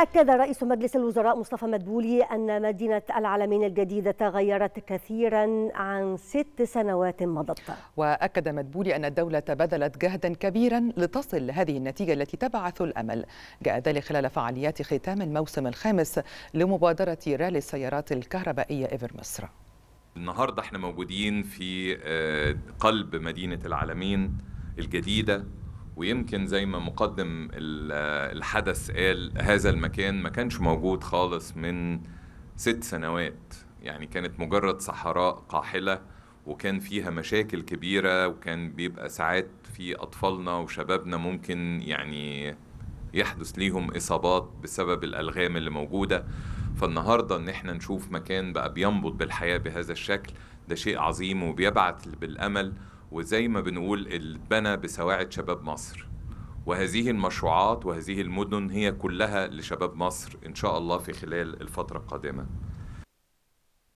أكد رئيس مجلس الوزراء مصطفى مدبولي أن مدينة العلمين الجديدة تغيرت كثيرا عن ست سنوات مضت وأكد مدبولي أن الدولة بذلت جهدا كبيرا لتصل هذه النتيجة التي تبعث الأمل جاء ذلك خلال فعاليات ختام الموسم الخامس لمبادرة رالي السيارات الكهربائية إيفر مصر النهاردة احنا موجودين في آه، قلب مدينة العلمين الجديدة ويمكن زي ما مقدم الحدث قال هذا المكان ما كانش موجود خالص من ست سنوات يعني كانت مجرد صحراء قاحلة وكان فيها مشاكل كبيرة وكان بيبقى ساعات في أطفالنا وشبابنا ممكن يعني يحدث ليهم إصابات بسبب الألغام اللي موجودة فالنهاردة إن إحنا نشوف مكان بقى بينبض بالحياة بهذا الشكل ده شيء عظيم وبيبعت بالأمل وزي ما بنقول اتبنى بسواعد شباب مصر وهذه المشروعات وهذه المدن هي كلها لشباب مصر ان شاء الله في خلال الفتره القادمه